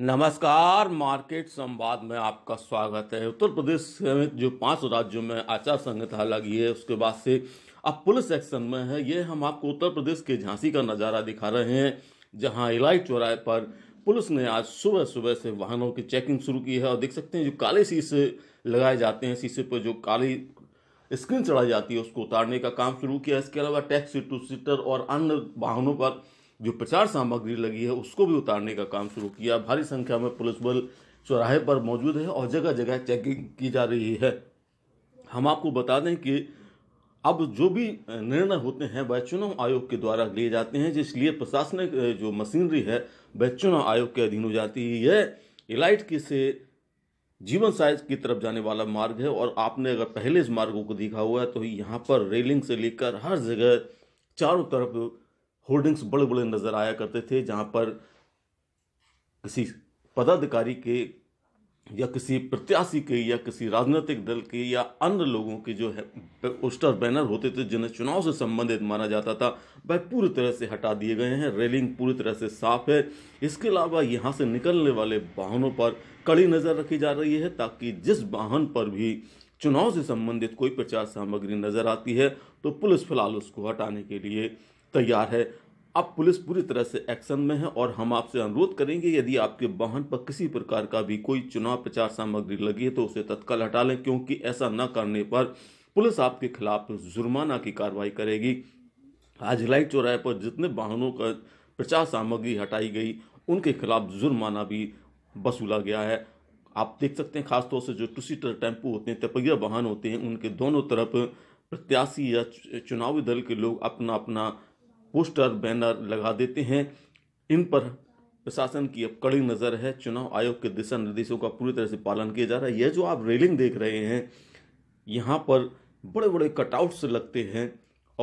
नमस्कार मार्केट संवाद में आपका स्वागत है उत्तर प्रदेश समेत जो पांच राज्यों में आचार संहिता लगी है उसके बाद से अब पुलिस एक्शन में है ये हम आपको उत्तर प्रदेश के झांसी का नज़ारा दिखा रहे हैं जहां इलाई चौराहे पर पुलिस ने आज सुबह सुबह से वाहनों की चेकिंग शुरू की है और देख सकते हैं जो काले शीशे लगाए जाते हैं शीशे पर जो काली स्क्रीन चढ़ाई जाती है उसको उतारने का काम शुरू किया इसके अलावा टैक्सी टू सीटर और अन्य वाहनों पर जो प्रचार सामग्री लगी है उसको भी उतारने का काम शुरू किया भारी संख्या में पुलिस बल चौराहे पर मौजूद है और जगह जगह चेकिंग की जा रही है हम आपको बता दें कि अब जो भी निर्णय होते हैं वह चुनाव आयोग के द्वारा लिए जाते हैं जिसलिए प्रशासनिक जो मशीनरी है वह चुनाव आयोग के अधीन हो जाती है यह इलाइट की से जीवन साइज की तरफ जाने वाला मार्ग है और आपने अगर पहले इस मार्गों को देखा हुआ है तो यहाँ पर रेलिंग से लेकर हर जगह चारों तरफ होर्डिंग्स बड़े बड़े नज़र आया करते थे जहां पर किसी पदाधिकारी के या किसी प्रत्याशी के या किसी राजनीतिक दल के या अन्य लोगों के जो है पोस्टर बैनर होते थे जिन्हें चुनाव से संबंधित माना जाता था वह पूरी तरह से हटा दिए गए हैं रेलिंग पूरी तरह से साफ है इसके अलावा यहाँ से निकलने वाले वाहनों पर कड़ी नज़र रखी जा रही है ताकि जिस वाहन पर भी चुनाव से संबंधित कोई प्रचार सामग्री नज़र आती है तो पुलिस फिलहाल उसको हटाने के लिए तैयार है अब पुलिस पूरी तरह से एक्शन में है और हम आपसे अनुरोध करेंगे यदि आपके वाहन पर किसी प्रकार का भी कोई चुनाव प्रचार सामग्री लगी है तो उसे तत्काल हटा लें क्योंकि ऐसा न करने पर पुलिस आपके खिलाफ जुर्माना की कार्रवाई करेगी आज लाई चौराहे पर जितने वाहनों का प्रचार सामग्री हटाई गई उनके खिलाफ जुर्माना भी वसूला गया है आप देख सकते हैं खासतौर से जो टू सीटर टेम्पू होते हैं तपैया वाहन होते हैं उनके दोनों तरफ प्रत्याशी या चुनावी दल के लोग अपना अपना पोस्टर बैनर लगा देते हैं इन पर प्रशासन की अब कड़ी नज़र है चुनाव आयोग के दिशा निर्देशों का पूरी तरह से पालन किया जा रहा है यह जो आप रेलिंग देख रहे हैं यहाँ पर बड़े बड़े कटआउट्स लगते हैं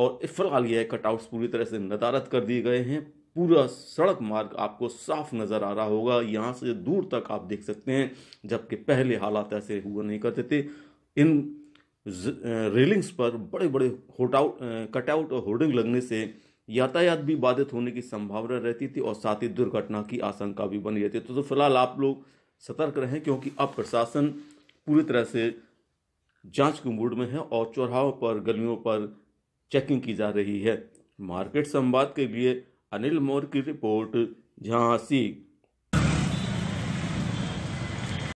और फिलहाल यह कटआउट्स पूरी तरह से नदारत कर दिए गए हैं पूरा सड़क मार्ग आपको साफ नज़र आ रहा होगा यहाँ से दूर तक आप देख सकते हैं जबकि पहले हालात ऐसे हुआ नहीं करते थे इन रेलिंग्स पर बड़े बड़े होटआउट कटआउट और होर्डिंग लगने से यातायात भी बाधित होने की संभावना रहती थी और साथ ही दुर्घटना की आशंका भी बनी रहती थी तो फिलहाल आप लोग सतर्क रहें क्योंकि अब प्रशासन पूरी तरह से जांच के मूड में है और चौराहों पर गलियों पर चेकिंग की जा रही है मार्केट संवाद के लिए अनिल मोर की रिपोर्ट झांसी